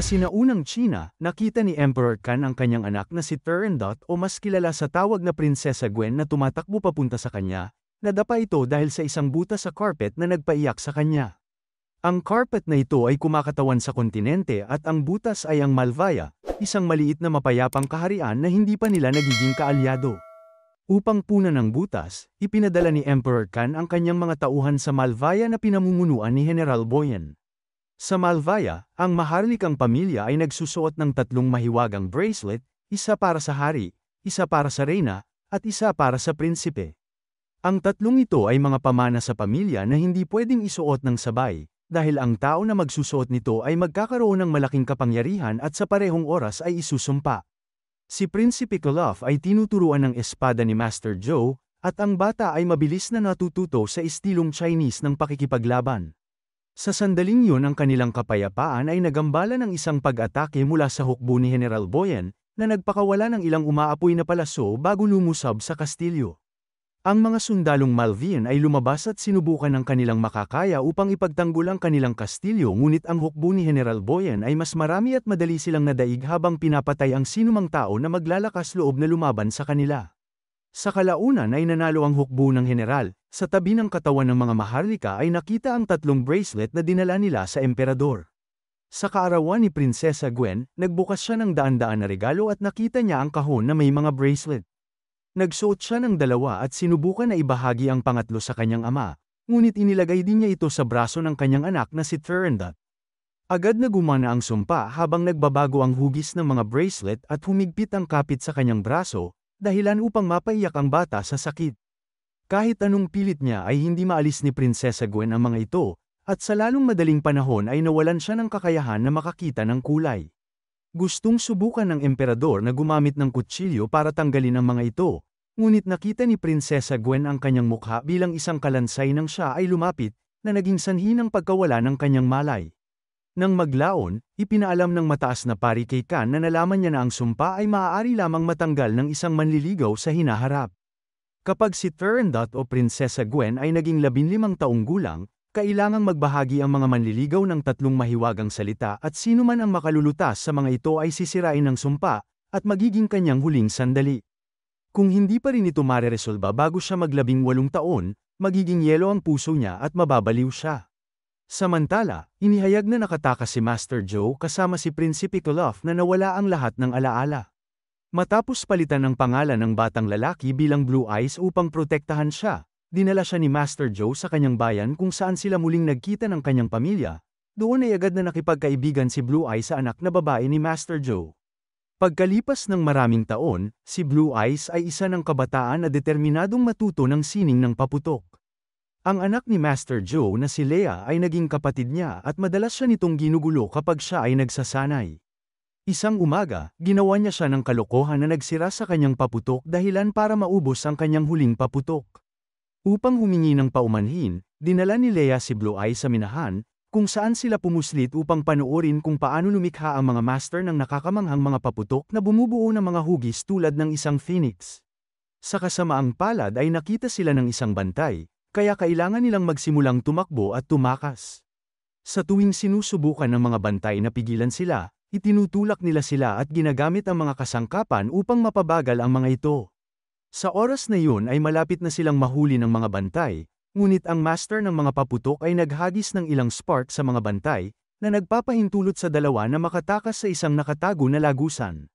Sa sinaunang China, nakita ni Emperor Kan ang kanyang anak na si Turandot o mas kilala sa tawag na Prinsesa Gwen na tumatakbo papunta sa kanya, nadapa ito dahil sa isang buta sa carpet na nagpaiyak sa kanya. Ang carpet na ito ay kumakatawan sa kontinente at ang butas ay ang Malvaya, isang maliit na mapayapang kaharian na hindi pa nila nagiging kaalyado. Upang punan ng butas, ipinadala ni Emperor Kan ang kanyang mga tauhan sa Malvaya na pinamumunuan ni General Boyan. Sa Malvaya, ang maharlikang pamilya ay nagsusuot ng tatlong mahiwagang bracelet, isa para sa hari, isa para sa reyna, at isa para sa prinsipe. Ang tatlong ito ay mga pamana sa pamilya na hindi pwedeng isuot ng sabay, dahil ang tao na magsusuot nito ay magkakaroon ng malaking kapangyarihan at sa parehong oras ay isusumpa. Si Prinsipe Kolof ay tinuturuan ng espada ni Master Joe, at ang bata ay mabilis na natututo sa istilong Chinese ng pakikipaglaban. Sa sandaling yun ang kanilang kapayapaan ay nagambala ng isang pag-atake mula sa hukbo ni General Boyan, na nagpakawala ng ilang umaapoy na palaso bago lumusab sa kastilyo. Ang mga sundalong Malvian ay lumabas at sinubukan ng kanilang makakaya upang ipagtanggol ang kanilang kastilyo ngunit ang hukbo ni General Boyan ay mas marami at madali silang nadaig habang pinapatay ang sinumang tao na maglalakas loob na lumaban sa kanila. Sa kalaunan ay nanalo ang hukbo ng General, sa tabi ng katawan ng mga maharlika ay nakita ang tatlong bracelet na dinala nila sa emperador. Sa kaarawan ni Prinsesa Gwen, nagbukas siya ng daan-daan na regalo at nakita niya ang kahon na may mga bracelet. Nagsuot siya ng dalawa at sinubukan na ibahagi ang pangatlo sa kanyang ama, ngunit inilagay din niya ito sa braso ng kanyang anak na si Thurandat. Agad na gumana ang sumpa habang nagbabago ang hugis ng mga bracelet at humigpit ang kapit sa kanyang braso, dahilan upang mapaiyak ang bata sa sakit. Kahit anong pilit niya ay hindi maalis ni Prinsesa Gwen ang mga ito, at sa lalong madaling panahon ay nawalan siya ng kakayahan na makakita ng kulay. Gustong subukan ng emperador na gumamit ng kutsilyo para tanggalin ang mga ito, ngunit nakita ni Prinsesa Gwen ang kanyang mukha bilang isang kalansay nang siya ay lumapit, na naging sanhi ng pagkawala ng kanyang malay. Nang maglaon, ipinaalam ng mataas na pari kay Khan na nalaman niya na ang sumpa ay maaari lamang matanggal ng isang manliligaw sa hinaharap. Kapag si Turandot o Prinsesa Gwen ay naging 15 taong gulang, kailangang magbahagi ang mga manliligaw ng tatlong mahiwagang salita at sino man ang makalulutas sa mga ito ay sisirain ng sumpa, at magiging kanyang huling sandali. Kung hindi pa rin ito mareresolba bago siya maglabing walong taon, magiging yelo ang puso niya at mababaliw siya. Samantala, inihayag na nakataka si Master Joe kasama si Prinsipe Koloff na nawala ang lahat ng alaala. Matapos palitan ng pangalan ng batang lalaki bilang Blue Eyes upang protektahan siya, dinala siya ni Master Joe sa kanyang bayan kung saan sila muling nagkita ng kanyang pamilya. Doon ay agad na nakipagkaibigan si Blue Eyes sa anak na babae ni Master Joe. Pagkalipas ng maraming taon, si Blue Eyes ay isa ng kabataan na determinadong matuto ng sining ng paputok. Ang anak ni Master Joe na si Lea ay naging kapatid niya at madalas siya nitong ginugulo kapag siya ay nagsasanay. Isang umaga, ginawa niya siya ng kalokohan na nagsira sa kanyang paputok dahilan para maubos ang kanyang huling paputok. Upang humingi ng paumanhin, dinala ni Leia si Blue Eye sa minahan, kung saan sila pumuslit upang panuorin kung paano lumikha ang mga master ng nakakamanghang mga paputok na bumubuo ng mga hugis tulad ng isang phoenix. Sa kasamaang palad ay nakita sila ng isang bantay, kaya kailangan nilang magsimulang tumakbo at tumakas. Sa tuwing sinusubukan ng mga bantay na pigilan sila, Itinutulak nila sila at ginagamit ang mga kasangkapan upang mapabagal ang mga ito. Sa oras na yun ay malapit na silang mahuli ng mga bantay, ngunit ang master ng mga paputok ay naghagis ng ilang spark sa mga bantay, na nagpapahintulot sa dalawa na makatakas sa isang nakatago na lagusan.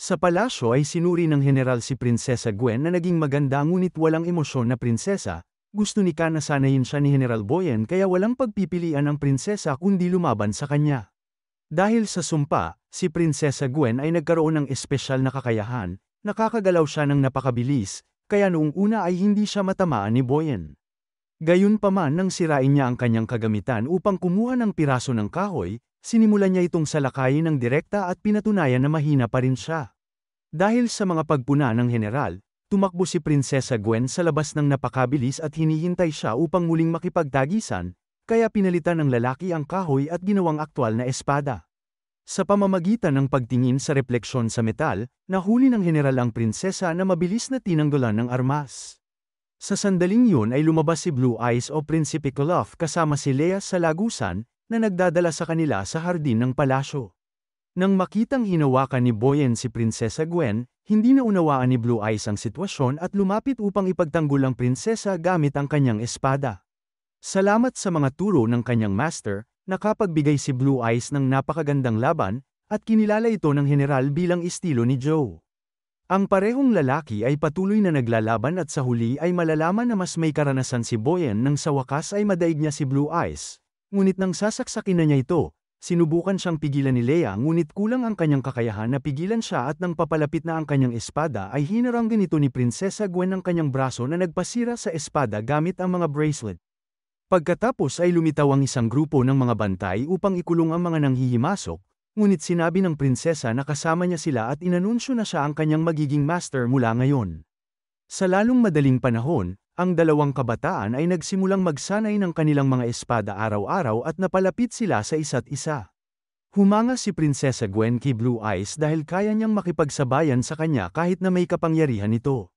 Sa palasyo ay sinuri ng general si Prinsesa Gwen na naging maganda ngunit walang emosyon na prinsesa, gusto ni Kana sanayin siya ni General Boyen kaya walang pagpipilian ang prinsesa kundi lumaban sa kanya. Dahil sa sumpa, si Prinsesa Gwen ay nagkaroon ng espesyal na kakayahan, nakakagalaw siya ng napakabilis, kaya noong una ay hindi siya matamaan ni Boyen. Gayunpaman nang sirain niya ang kanyang kagamitan upang kumuha ng piraso ng kahoy, sinimulan niya itong salakayin ng direkta at pinatunayan na mahina pa rin siya. Dahil sa mga pagpuna ng general, tumakbo si Prinsesa Gwen sa labas ng napakabilis at hinihintay siya upang muling makipagtagisan, kaya pinalitan ng lalaki ang kahoy at ginawang aktwal na espada. Sa pamamagitan ng pagtingin sa refleksyon sa metal, nahuli ng general ang prinsesa na mabilis na tinanggulan ng armas. Sa sandaling yun ay lumabas si Blue Eyes o Prinsipe Kolof kasama si Leia sa lagusan na nagdadala sa kanila sa hardin ng palasyo. Nang makitang hinawakan ni Boyen si Prinsesa Gwen, hindi na unawaan ni Blue Eyes ang sitwasyon at lumapit upang ipagtanggol ang prinsesa gamit ang kanyang espada. Salamat sa mga turo ng kanyang master, nakapagbigay si Blue Eyes ng napakagandang laban, at kinilala ito ng general bilang estilo ni Joe. Ang parehong lalaki ay patuloy na naglalaban at sa huli ay malalaman na mas may karanasan si Boyen nang sa wakas ay madaig niya si Blue Eyes. Ngunit nang sasaksakin na niya ito, sinubukan siyang pigilan ni Leia ngunit kulang ang kanyang kakayahan na pigilan siya at nang papalapit na ang kanyang espada ay hinarang ganito ni Prinsesa Gwen ang kanyang braso na nagpasira sa espada gamit ang mga bracelet. Pagkatapos ay lumitaw ang isang grupo ng mga bantay upang ikulong ang mga nanghihimasok, ngunit sinabi ng prinsesa na kasama niya sila at inanunsyo na siya ang kanyang magiging master mula ngayon. Sa lalong madaling panahon, ang dalawang kabataan ay nagsimulang magsanay ng kanilang mga espada araw-araw at napalapit sila sa isa't isa. Humanga si Prinsesa Gwen kay Blue Eyes dahil kaya niyang makipagsabayan sa kanya kahit na may kapangyarihan ito.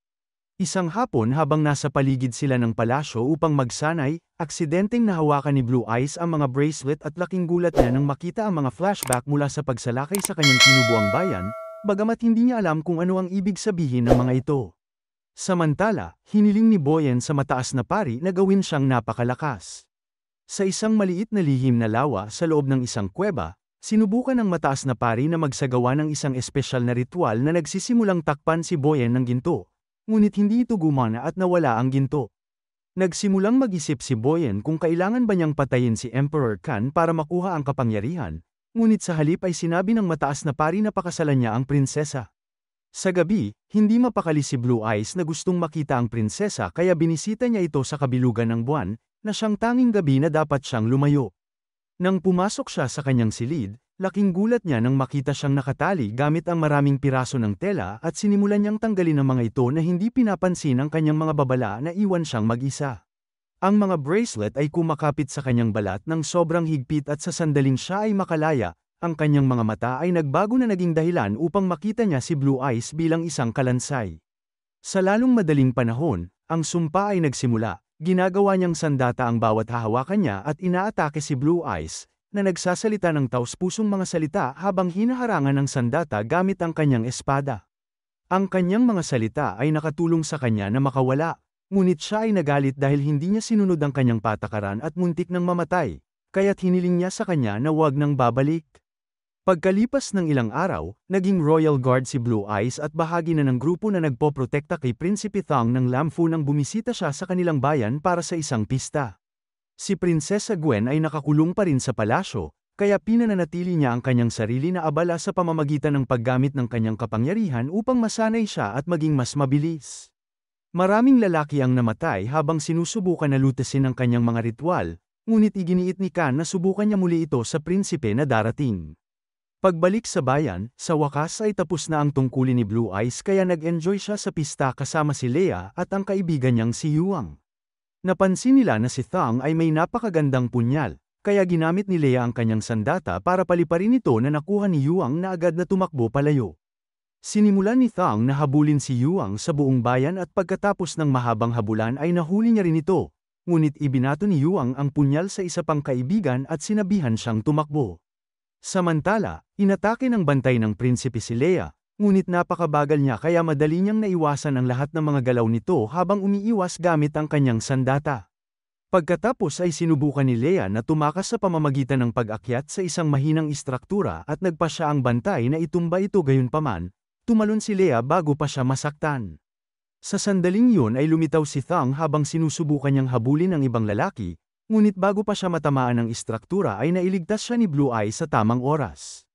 Isang hapon habang nasa paligid sila ng palasyo upang magsanay, aksidenteng nahawakan ni Blue Eyes ang mga bracelet at laking gulat niya nang makita ang mga flashback mula sa pagsalakay sa kanyang kinubuang bayan, bagamat hindi niya alam kung ano ang ibig sabihin ng mga ito. Samantala, hiniling ni Boyen sa mataas na pari na gawin siyang napakalakas. Sa isang maliit na lihim na lawa sa loob ng isang kuweba, sinubukan ng mataas na pari na magsagawa ng isang espesyal na ritual na nagsisimulang takpan si Boyen ng ginto ngunit hindi ito gumana at nawala ang ginto. Nagsimulang mag-isip si Boyen kung kailangan ba niyang patayin si Emperor Khan para makuha ang kapangyarihan, ngunit sa halip ay sinabi ng mataas na pari na pakasalan niya ang prinsesa. Sa gabi, hindi mapakali si Blue Eyes na gustong makita ang prinsesa kaya binisita niya ito sa kabilugan ng buwan, na siyang tanging gabi na dapat siyang lumayo. Nang pumasok siya sa kanyang silid, laking gulat niya nang makita siyang nakatali gamit ang maraming piraso ng tela at sinimulan niyang tanggalin ang mga ito na hindi pinapansin ng kanyang mga babala na iwan siyang mag-isa. Ang mga bracelet ay kumakapit sa kanyang balat ng sobrang higpit at sa sandaling siya ay makalaya, ang kanyang mga mata ay nagbago na naging dahilan upang makita niya si Blue Eyes bilang isang kalansay. Sa lalong madaling panahon, ang sumpa ay nagsimula, Ginagawa niyang sandata ang bawat hahawakan niya at inaatake si Blue Eyes, na nagsasalita ng taus-pusong mga salita habang hinaharangan ng sandata gamit ang kanyang espada. Ang kanyang mga salita ay nakatulong sa kanya na makawala, ngunit siya ay nagalit dahil hindi niya sinunod ang kanyang patakaran at muntik ng mamatay, kaya't hiniling niya sa kanya na huwag nang babalik. Pagkalipas ng ilang araw, naging Royal Guard si Blue Eyes at bahagi na ng grupo na nagpoprotekta kay Prinsipe Thang ng Lamfu nang bumisita siya sa kanilang bayan para sa isang pista. Si Prinsesa Gwen ay nakakulong pa rin sa palasyo, kaya pinananatili niya ang kanyang sarili na abala sa pamamagitan ng paggamit ng kanyang kapangyarihan upang masanay siya at maging mas mabilis. Maraming lalaki ang namatay habang sinusubukan na lutasin ang kanyang mga ritual, ngunit iginiit ni Khan na subukan niya muli ito sa prinsipe na darating. Pagbalik sa bayan, sa wakas ay tapos na ang tungkulin ni Blue Eyes kaya nag-enjoy siya sa pista kasama si Leia at ang kaibigan niyang si Yuang. Napansin nila na si Thang ay may napakagandang punyal, kaya ginamit ni Leia ang kanyang sandata para paliparin ito na nakuha ni Yuang na agad na tumakbo palayo. Sinimulan ni Thang na habulin si Yuang sa buong bayan at pagkatapos ng mahabang habulan ay nahuli niya rin ito, ngunit ibinato ni Yuang ang punyal sa isa pang kaibigan at sinabihan siyang tumakbo. Samantala, inatake ng bantay ng prinsipe si Leia, ngunit napakabagal niya kaya madali niyang naiwasan ang lahat ng mga galaw nito habang umiiwas gamit ang kanyang sandata. Pagkatapos ay sinubukan ni Leia na tumakas sa pamamagitan ng pag-akyat sa isang mahinang istruktura at nagpa siya ang bantay na itumba ito gayunpaman, tumalon si Leia bago pa siya masaktan. Sa sandaling yun ay lumitaw si Thang habang sinusubukan niyang habulin ang ibang lalaki, Ngunit bago pa siya matamaan ng istruktura ay nailigtas siya ni Blue Eyes sa tamang oras.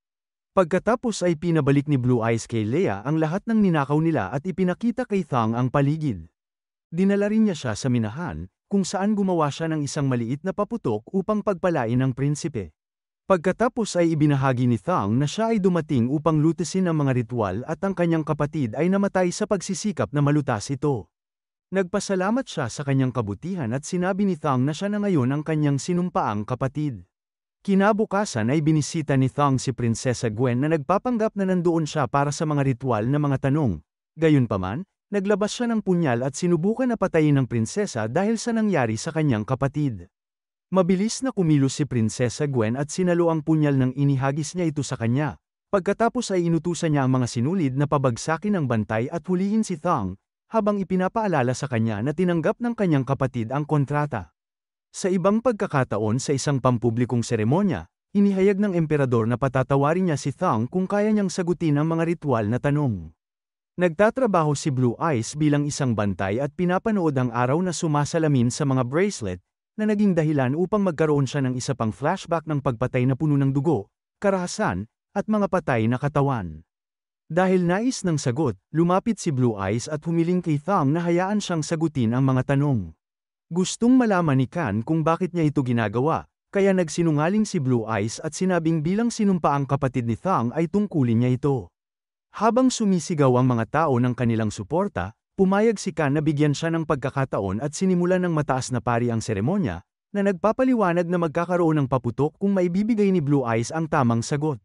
Pagkatapos ay pinabalik ni Blue Eyes kay Leia ang lahat ng ninakaw nila at ipinakita kay Thang ang paligid. Dinala rin niya siya sa minahan, kung saan gumawa siya ng isang maliit na paputok upang pagpalain ang prinsipe. Pagkatapos ay ibinahagi ni Thang na siya ay dumating upang lutisin ang mga ritual at ang kanyang kapatid ay namatay sa pagsisikap na malutas ito. Nagpasalamat siya sa kanyang kabutihan at sinabi ni Thang na siya na ngayon ang kanyang sinumpaang kapatid. Kinabukasan ay binisita ni Thang si Prinsesa Gwen na nagpapanggap na nandoon siya para sa mga ritual na mga tanong. Gayunpaman, naglabas siya ng punyal at sinubukan na patayin ang prinsesa dahil sa nangyari sa kanyang kapatid. Mabilis na kumilos si Prinsesa Gwen at sinalo ang punyal nang inihagis niya ito sa kanya. Pagkatapos ay inutusan niya ang mga sinulid na pabagsakin ang bantay at hulihin si Thang, habang ipinapaalala sa kanya na tinanggap ng kanyang kapatid ang kontrata. Sa ibang pagkakataon sa isang pampublikong seremonya, inihayag ng emperador na patatawarin niya si Thang kung kaya niyang sagutin ang mga ritual na tanong. Nagtatrabaho si Blue Eyes bilang isang bantay at pinapanood ang araw na sumasalamin sa mga bracelet na naging dahilan upang magkaroon siya ng isa pang flashback ng pagpatay na puno ng dugo, karahasan, at mga patay na katawan. Dahil nais ng sagot, lumapit si Blue Eyes at humiling kay Thumb na hayaan siyang sagutin ang mga tanong. Gustong malaman ni Kan kung bakit niya ito ginagawa, kaya nagsinungaling si Blue Eyes at sinabing bilang sinumpa ang kapatid ni Thang ay tungkulin niya ito. Habang sumisigaw ang mga tao ng kanilang suporta, pumayag si Kan na bigyan siya ng pagkakataon at sinimulan ng mataas na pari ang seremonya, na nagpapaliwanag na magkakaroon ng paputok kung maibibigay ni Blue Eyes ang tamang sagot.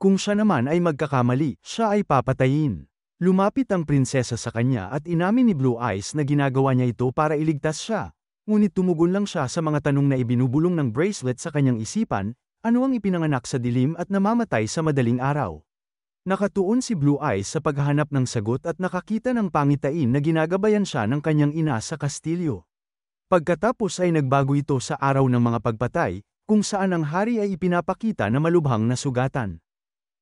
Kung siya naman ay magkakamali, siya ay papatayin. Lumapit ang prinsesa sa kanya at inamin ni Blue Eyes na ginagawa niya ito para iligtas siya. Ngunit tumugon lang siya sa mga tanong na ibinubulong ng bracelet sa kanyang isipan, ano ang ipinanganak sa dilim at namamatay sa madaling araw. Nakatuon si Blue Eyes sa paghahanap ng sagot at nakakita ng pangitain na ginagabayan siya ng kanyang ina sa kastilyo. Pagkatapos ay nagbago ito sa araw ng mga pagpatay, kung saan ang hari ay ipinapakita na malubhang na sugatan.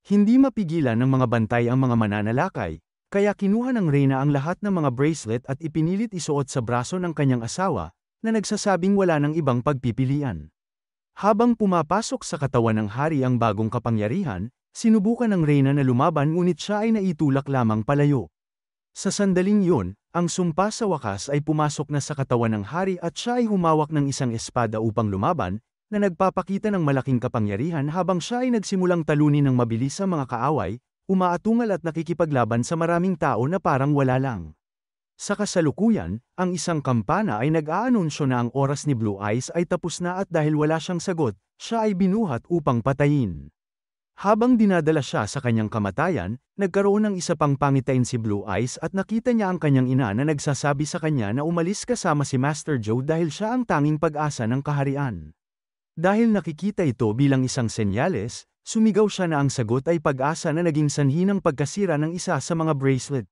Hindi mapigilan ng mga bantay ang mga mananalakay, kaya kinuha ng Reyna ang lahat ng mga bracelet at ipinilit isuot sa braso ng kanyang asawa, na nagsasabing wala ng ibang pagpipilian. Habang pumapasok sa katawan ng hari ang bagong kapangyarihan, sinubukan ng Reyna na lumaban ngunit siya ay naitulak lamang palayo. Sa sandaling yun, ang sumpa sa wakas ay pumasok na sa katawan ng hari at siya ay humawak ng isang espada upang lumaban, na nagpapakita ng malaking kapangyarihan habang siya ay nagsimulang talunin ng mabilis sa mga kaaway, umaatungal at nakikipaglaban sa maraming tao na parang wala lang. Sa kasalukuyan, ang isang kampana ay nag-aanunsyo na ang oras ni Blue Eyes ay tapos na at dahil wala siyang sagot, siya ay binuhat upang patayin. Habang dinadala siya sa kanyang kamatayan, nagkaroon ng isa pang pangitain si Blue Eyes at nakita niya ang kanyang ina na nagsasabi sa kanya na umalis kasama si Master Joe dahil siya ang tanging pag-asa ng kaharian. Dahil nakikita ito bilang isang senyales, sumigaw siya na ang sagot ay pag-asa na naging sanhi ng pagkasira ng isa sa mga bracelet.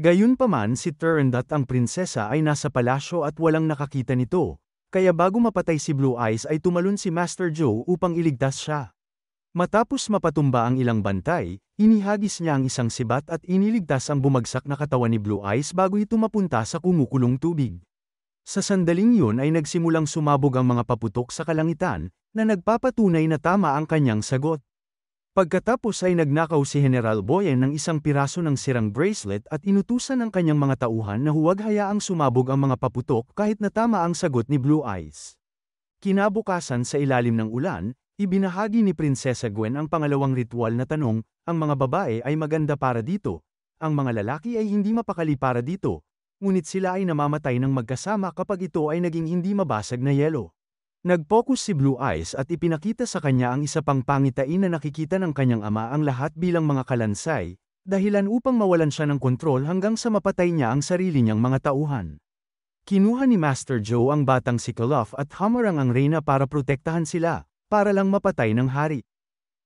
Gayunpaman si Turendat ang prinsesa ay nasa palasyo at walang nakakita nito, kaya bago mapatay si Blue Eyes ay tumalon si Master Joe upang iligtas siya. Matapos mapatumba ang ilang bantay, inihagis niya ang isang sibat at iniligtas ang bumagsak na katawan ni Blue Eyes bago ito mapunta sa kumukulong tubig. Sa sandaling yun ay nagsimulang sumabog ang mga paputok sa kalangitan, na nagpapatunay na tama ang kanyang sagot. Pagkatapos ay nagnakaw si General Boyen ng isang piraso ng sirang bracelet at inutusan ang kanyang mga tauhan na huwag hayaang sumabog ang mga paputok kahit na tama ang sagot ni Blue Eyes. Kinabukasan sa ilalim ng ulan, ibinahagi ni Prinsesa Gwen ang pangalawang ritual na tanong, ang mga babae ay maganda para dito, ang mga lalaki ay hindi mapakali para dito, ngunit sila ay namamatay ng magkasama kapag ito ay naging hindi mabasag na yelo. Nag-focus si Blue Eyes at ipinakita sa kanya ang isa pang pangitain na nakikita ng kanyang ama ang lahat bilang mga kalansay, dahilan upang mawalan siya ng kontrol hanggang sa mapatay niya ang sarili niyang mga tauhan. Kinuha ni Master Joe ang batang si Kalof at Hamarang ang reyna para protektahan sila, para lang mapatay ng hari.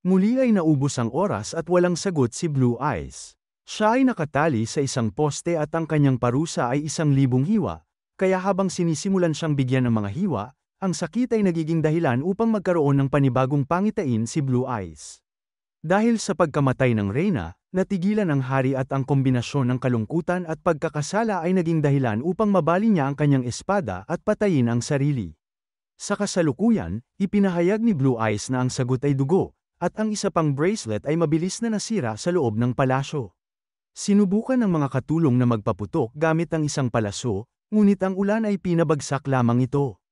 Muli ay naubos ang oras at walang sagot si Blue Eyes. Siya ay nakatali sa isang poste at ang kanyang parusa ay isang libong hiwa, kaya habang sinisimulan siyang bigyan ng mga hiwa, ang sakit ay nagiging dahilan upang magkaroon ng panibagong pangitain si Blue Eyes. Dahil sa pagkamatay ng Reyna, natigilan ang hari at ang kombinasyon ng kalungkutan at pagkakasala ay naging dahilan upang mabali niya ang kanyang espada at patayin ang sarili. Sa kasalukuyan, ipinahayag ni Blue Eyes na ang sagot ay dugo, at ang isa pang bracelet ay mabilis na nasira sa loob ng palasyo. Sinubukan ng mga katulong na magpaputok gamit ang isang palaso, ngunit ang ulan ay pinabagsak lamang ito.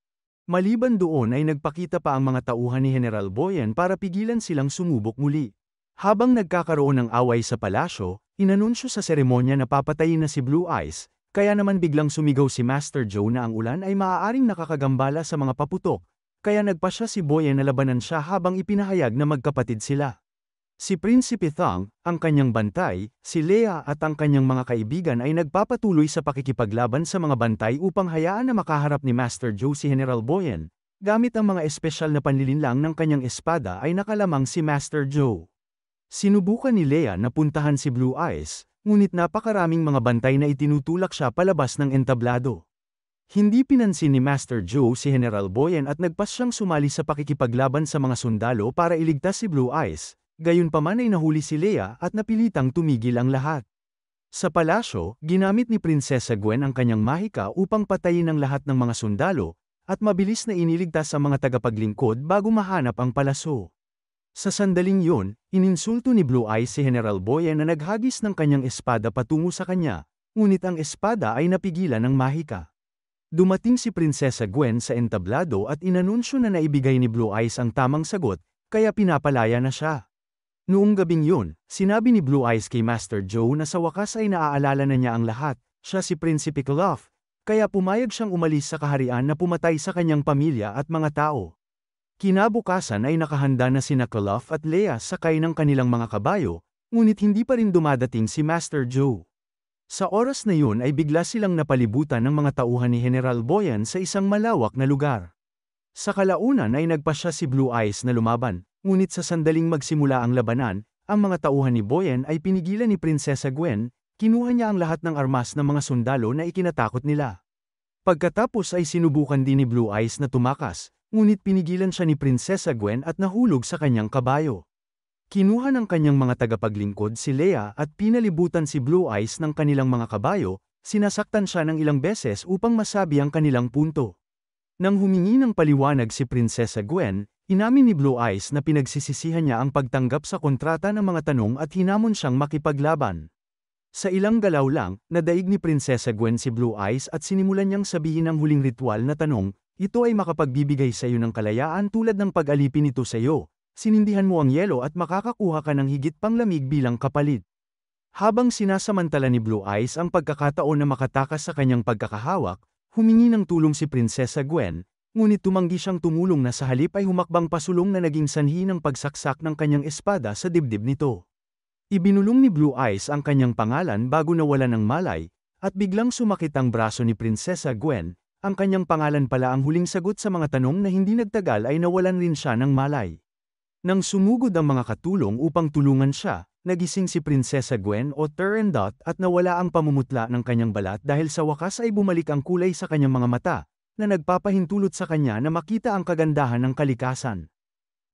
Maliban doon ay nagpakita pa ang mga tauhan ni General Boyen para pigilan silang sumubok muli. Habang nagkakaroon ng away sa palasyo, inanunsyo sa seremonya na papatayin na si Blue Eyes, kaya naman biglang sumigaw si Master Joe na ang ulan ay maaaring nakakagambala sa mga paputok, kaya nagpasya si Boyen na labanan siya habang ipinahayag na magkapatid sila. Si Prinsipe Thang, ang kanyang bantay, si Lea at ang kanyang mga kaibigan ay nagpapatuloy sa pakikipaglaban sa mga bantay upang hayaan na makaharap ni Master Joe si General Boyen. Gamit ang mga espesyal na panlilinlang ng kanyang espada ay nakalamang si Master Joe. Sinubukan ni Lea na puntahan si Blue Eyes, ngunit napakaraming mga bantay na itinutulak siya palabas ng entablado. Hindi pinansin ni Master Joe si General Boyen at nagpas siyang sumali sa pakikipaglaban sa mga sundalo para iligtas si Blue Eyes, gayunpaman ay nahuli si Leia at napilitang tumigil ang lahat. Sa palasyo, ginamit ni Prinsesa Gwen ang kanyang mahika upang patayin ang lahat ng mga sundalo, at mabilis na iniligtas ang mga tagapaglingkod bago mahanap ang palaso. Sa sandaling yun, ininsulto ni Blue Eyes si General Boye na naghagis ng kanyang espada patungo sa kanya, ngunit ang espada ay napigilan ng mahika. Dumating si Prinsesa Gwen sa entablado at inanunsyo na naibigay ni Blue Eyes ang tamang sagot, kaya pinapalaya na siya. Noong gabing yun, sinabi ni Blue Eyes kay Master Joe na sa wakas ay naaalala na niya ang lahat, siya si Prinsipe Kalof, kaya pumayag siyang umalis sa kaharian na pumatay sa kanyang pamilya at mga tao. Kinabukasan ay nakahanda na sina Kalof at Leia sakay ng kanilang mga kabayo, ngunit hindi pa rin dumadating si Master Joe. Sa oras na yun ay bigla silang napalibutan ng mga tauhan ni General Boyan sa isang malawak na lugar. Sa kalaunan ay nagpa siya si Blue Eyes na lumaban, ngunit sa sandaling magsimula ang labanan, ang mga tauhan ni Boyen ay pinigilan ni Prinsesa Gwen, kinuha niya ang lahat ng armas ng mga sundalo na ikinatakot nila. Pagkatapos ay sinubukan din ni Blue Eyes na tumakas, ngunit pinigilan siya ni Prinsesa Gwen at nahulog sa kanyang kabayo. Kinuha ng kanyang mga tagapaglingkod si Leia at pinalibutan si Blue Eyes ng kanilang mga kabayo, sinasaktan siya ng ilang beses upang masabi ang kanilang punto. Nang humingi ng paliwanag si Prinsesa Gwen, Inamin ni Blue Eyes na pinagsisisihan niya ang pagtanggap sa kontrata ng mga tanong at hinamon siyang makipaglaban. Sa ilang galaw lang, nadaig ni Prinsesa Gwen si Blue Eyes at sinimulan niyang sabihin ang huling ritual na tanong, ito ay makapagbibigay sa iyo ng kalayaan tulad ng pag-alipin ito sa iyo. Sinindihan mo ang yelo at makakakuha ka ng higit pang lamig bilang kapalit. Habang sinasamantala ni Blue Eyes ang pagkakataon na makatakas sa kanyang pagkakahawak, humingi ng tulong si Prinsesa Gwen, Ngunit tumanggi siyang tumulong na sa halip ay humakbang pasulong na naging sanhi ng pagsaksak ng kanyang espada sa dibdib nito. Ibinulong ni Blue Eyes ang kanyang pangalan bago nawala ng malay, at biglang sumakit ang braso ni Prinsesa Gwen, ang kanyang pangalan pala ang huling sagot sa mga tanong na hindi nagtagal ay nawalan rin siya ng malay. Nang sumugod ang mga katulong upang tulungan siya, nagising si Prinsesa Gwen o Turandot at nawala ang pamumutla ng kanyang balat dahil sa wakas ay bumalik ang kulay sa kanyang mga mata, na nagpapahintulot sa kanya na makita ang kagandahan ng kalikasan.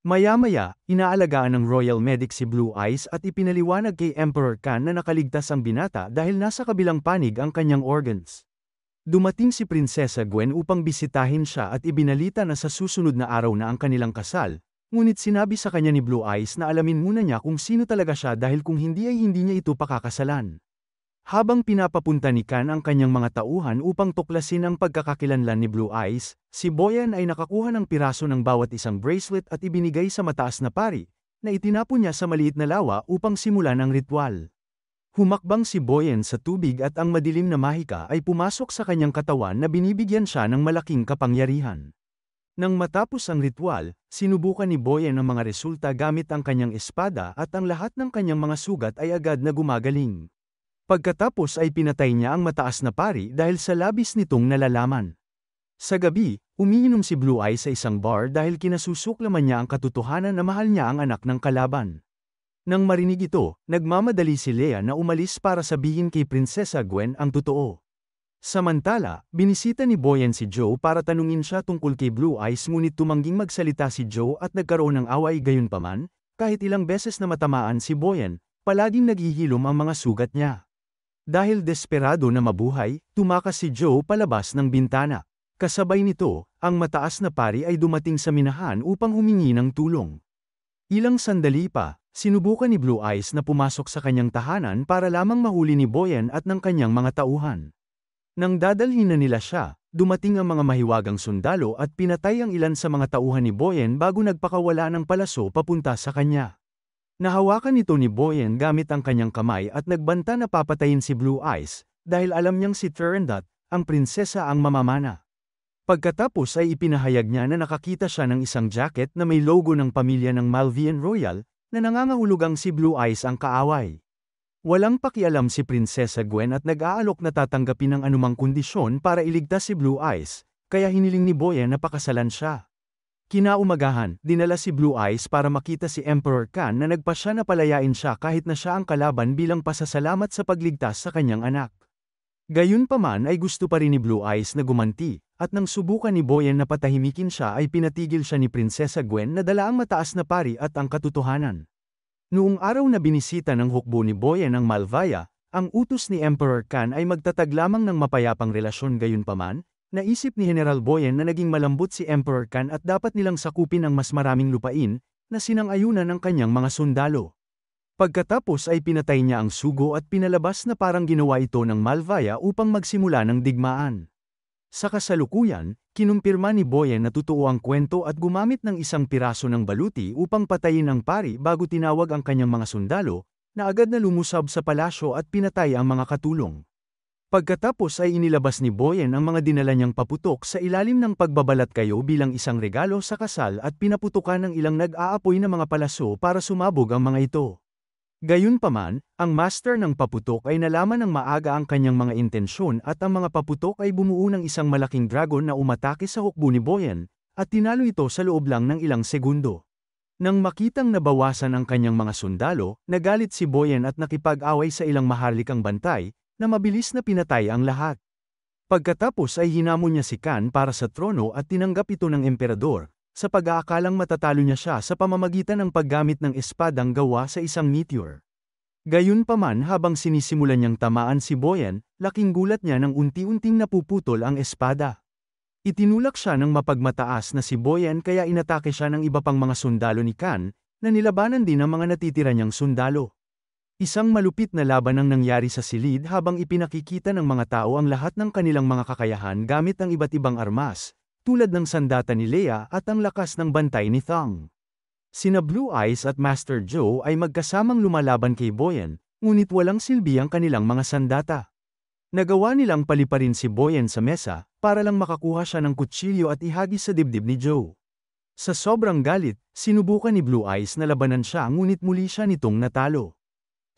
Maya-maya, inaalagaan ng royal medic si Blue Eyes at ipinaliwanag kay Emperor Khan na nakaligtas ang binata dahil nasa kabilang panig ang kanyang organs. Dumating si Prinsesa Gwen upang bisitahin siya at ibinalita na sa susunod na araw na ang kanilang kasal, Ngunit sinabi sa kanya ni Blue Eyes na alamin muna niya kung sino talaga siya dahil kung hindi ay hindi niya ito pakakasalan. Habang pinapapunta ni Kan ang kanyang mga tauhan upang tuklasin ang pagkakakilanlan ni Blue Eyes, si Boyan ay nakakuha ng piraso ng bawat isang bracelet at ibinigay sa mataas na pari, na itinapon niya sa maliit na lawa upang simulan ang ritual. Humakbang si Boyan sa tubig at ang madilim na mahika ay pumasok sa kanyang katawan na binibigyan siya ng malaking kapangyarihan. Nang matapos ang ritual, sinubukan ni Boyan ang mga resulta gamit ang kanyang espada at ang lahat ng kanyang mga sugat ay agad na gumagaling. Pagkatapos ay pinatay niya ang mataas na pari dahil sa labis nitong nalalaman. Sa gabi, umiinom si Blue Eye sa isang bar dahil kinasusuklaman niya ang katotohanan na mahal niya ang anak ng kalaban. Nang marinig ito, nagmamadali si Lea na umalis para sabihin kay Prinsesa Gwen ang totoo. Samantala, binisita ni Boyan si Joe para tanungin siya tungkol kay Blue Eyes ngunit tumangging magsalita si Joe at nagkaroon ng away gayunpaman, kahit ilang beses na matamaan si Boyan, palaging naghihilom ang mga sugat niya. Dahil desperado na mabuhay, tumakas si Joe palabas ng bintana. Kasabay nito, ang mataas na pari ay dumating sa minahan upang humingi ng tulong. Ilang sandali pa, sinubukan ni Blue Eyes na pumasok sa kanyang tahanan para lamang mahuli ni Boyen at ng kanyang mga tauhan. Nang dadalhin na nila siya, dumating ang mga mahiwagang sundalo at pinatay ang ilan sa mga tauhan ni Boyen bago nagpakawala ng palaso papunta sa kanya. Nahawakan ito ni Boyen gamit ang kanyang kamay at nagbanta na papatayin si Blue Eyes, dahil alam niyang si Turandot, ang prinsesa ang mamamana. Pagkatapos ay ipinahayag niya na nakakita siya ng isang jacket na may logo ng pamilya ng Malvian Royal, na nangangahulugang si Blue Eyes ang kaaway. Walang pakialam si Prinsesa Gwen at nag-aalok na tatanggapin ng anumang kondisyon para iligtas si Blue Eyes, kaya hiniling ni Boyen na pakasalan siya. Kinaumagahan, dinala si Blue Eyes para makita si Emperor Khan na nagpa siya na palayain siya kahit na siya ang kalaban bilang pasasalamat sa pagligtas sa kanyang anak. Gayunpaman ay gusto pa rin ni Blue Eyes na gumanti, at nang subukan ni Boyan na patahimikin siya ay pinatigil siya ni Prinsesa Gwen na dala ang mataas na pari at ang katotohanan. Noong araw na binisita ng hukbo ni Boyan ang Malvaya, ang utos ni Emperor Khan ay magtatag lamang ng mapayapang relasyon gayunpaman, Naisip ni General Boyen na naging malambot si Emperor Khan at dapat nilang sakupin ang mas maraming lupain na sinangayunan ng kanyang mga sundalo. Pagkatapos ay pinatay niya ang sugo at pinalabas na parang ginawa ito ng Malvaya upang magsimula ng digmaan. Sa kasalukuyan, kinumpirma ni Boyen na totoo ang kwento at gumamit ng isang piraso ng baluti upang patayin ang pari bago tinawag ang kanyang mga sundalo, na agad na lumusab sa palasyo at pinatay ang mga katulong. Pagkatapos ay inilabas ni Boyen ang mga dinala niyang paputok sa ilalim ng pagbabalat kayo bilang isang regalo sa kasal at pinaputukan ng ilang nag-aapoy na mga palaso para sumabog ang mga ito. Gayunpaman, ang master ng paputok ay nalaman ng maaga ang kanyang mga intensyon at ang mga paputok ay bumuo ng isang malaking dragon na umatake sa hukbo ni Boyen, at tinalo ito sa loob lang ng ilang segundo. Nang makitang nabawasan ang kanyang mga sundalo, nagalit si Boyen at nakipag-away sa ilang maharlikang bantay, na mabilis na pinatay ang lahat. Pagkatapos ay hinamon niya si Kan para sa trono at tinanggap ito ng emperador, sa pag-aakalang matatalo niya siya sa pamamagitan ng paggamit ng espadang gawa sa isang meteor. Gayunpaman habang sinisimulan niyang tamaan si Boyan, laking gulat niya nang unti-unting napuputol ang espada. Itinulak siya ng mapagmataas na si Boyan kaya inatake siya ng iba pang mga sundalo ni Kan, na nilabanan din ang mga natitira niyang sundalo. Isang malupit na laban ang nangyari sa silid habang ipinakikita ng mga tao ang lahat ng kanilang mga kakayahan gamit ang iba't ibang armas, tulad ng sandata ni Leia at ang lakas ng bantay ni Thang. Sina Blue Eyes at Master Joe ay magkasamang lumalaban kay Boyan, ngunit walang silbi ang kanilang mga sandata. Nagawa nilang paliparin si Boyan sa mesa, para lang makakuha siya ng kutsilyo at ihagi sa dibdib ni Joe. Sa sobrang galit, sinubukan ni Blue Eyes na labanan siya ngunit muli siya nitong natalo.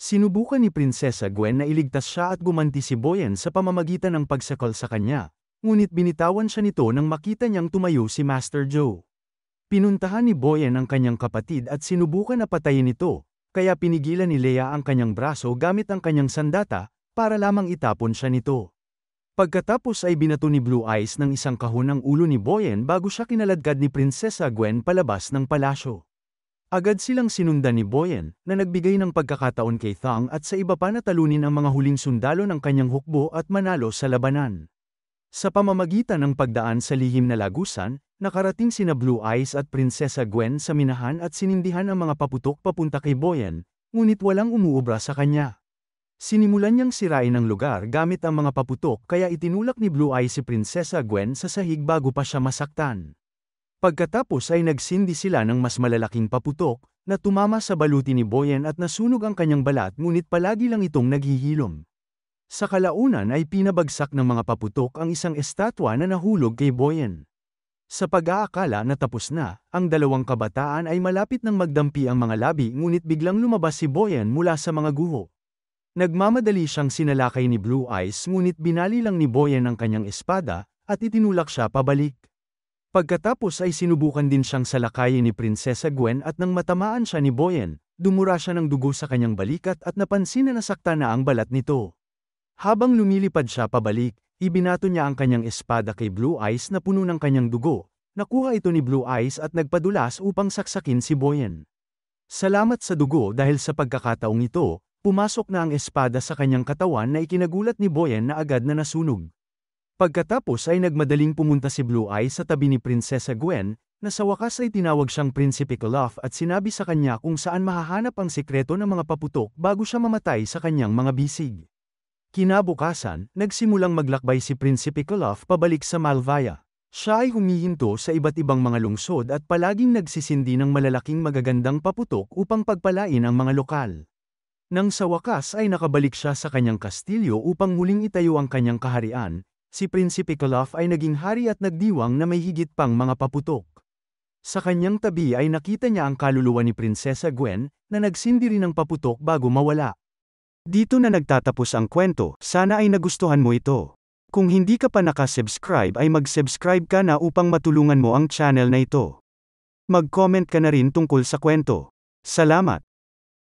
Sinubukan ni Prinsesa Gwen na iligtas siya at gumanti si Boyen sa pamamagitan ng pagsakol sa kanya, ngunit binitawan siya nito nang makita niyang tumayo si Master Joe. Pinuntahan ni Boyen ang kanyang kapatid at sinubukan na patayin ito, kaya pinigilan ni Leia ang kanyang braso gamit ang kanyang sandata, para lamang itapon siya nito. Pagkatapos ay binato ni Blue Eyes ng isang kahon ng ulo ni Boyen bago siya kinaladkad ni Prinsesa Gwen palabas ng palasyo. Agad silang sinundan ni Boyen, na nagbigay ng pagkakataon kay Thang at sa iba pa na talunin ang mga huling sundalo ng kanyang hukbo at manalo sa labanan. Sa pamamagitan ng pagdaan sa lihim na lagusan, nakarating sina Blue Eyes at Prinsesa Gwen sa minahan at sinindihan ang mga paputok papunta kay Boyen, ngunit walang umuubra sa kanya. Sinimulan niyang sirain ang lugar gamit ang mga paputok kaya itinulak ni Blue Eyes si Prinsesa Gwen sa sahig bago pa siya masaktan. Pagkatapos ay nagsindi sila ng mas malalaking paputok, na tumama sa baluti ni Boyen at nasunog ang kanyang balat ngunit palagi lang itong naghihilom. Sa kalaunan ay pinabagsak ng mga paputok ang isang estatwa na nahulog kay Boyen. Sa pag-aakala na tapos na, ang dalawang kabataan ay malapit ng magdampi ang mga labi ngunit biglang lumabas si Boyen mula sa mga guho. Nagmamadali siyang sinalakay ni Blue Eyes ngunit binali lang ni Boyen ang kanyang espada at itinulak siya pabalik. Pagkatapos ay sinubukan din siyang salakayin ni Prinsesa Gwen at nang matamaan siya ni Boyen, dumura siya ng dugo sa kanyang balikat at napansin na nasakta na ang balat nito. Habang lumilipad siya pabalik, ibinato niya ang kanyang espada kay Blue Eyes na puno ng kanyang dugo. Nakuha ito ni Blue Eyes at nagpadulas upang saksakin si Boyen. Salamat sa dugo dahil sa pagkakataong ito, pumasok na ang espada sa kanyang katawan na ikinagulat ni Boyen na agad na nasunog. Pagkatapos ay nagmadaling pumunta si Blue Eye sa tabi ni Prinsesa Gwen, na sa wakas ay tinawag siyang Prinsipe Calaf at sinabi sa kanya kung saan mahahanap ang sikreto ng mga paputok bago siya mamatay sa kanyang mga bisig. Kinabukasan, nagsimulang maglakbay si Prinsipe Calaf pabalik sa Malvaya. Siya ay humihinto sa iba't ibang mga lungsod at palaging nagsisindi ng malalaking magagandang paputok upang pagpalain ang mga lokal. Nang sa wakas ay nakabalik siya sa kanyang kastilyo upang muling itayo ang kanyang kaharian, si Prinsipe Kolof ay naging hari at nagdiwang na may higit pang mga paputok. Sa kanyang tabi ay nakita niya ang kaluluwa ni Prinsesa Gwen, na nagsindi rin ng paputok bago mawala. Dito na nagtatapos ang kwento, sana ay nagustuhan mo ito. Kung hindi ka pa nakasubscribe ay mag-subscribe ka na upang matulungan mo ang channel na ito. Mag-comment ka na rin tungkol sa kwento. Salamat!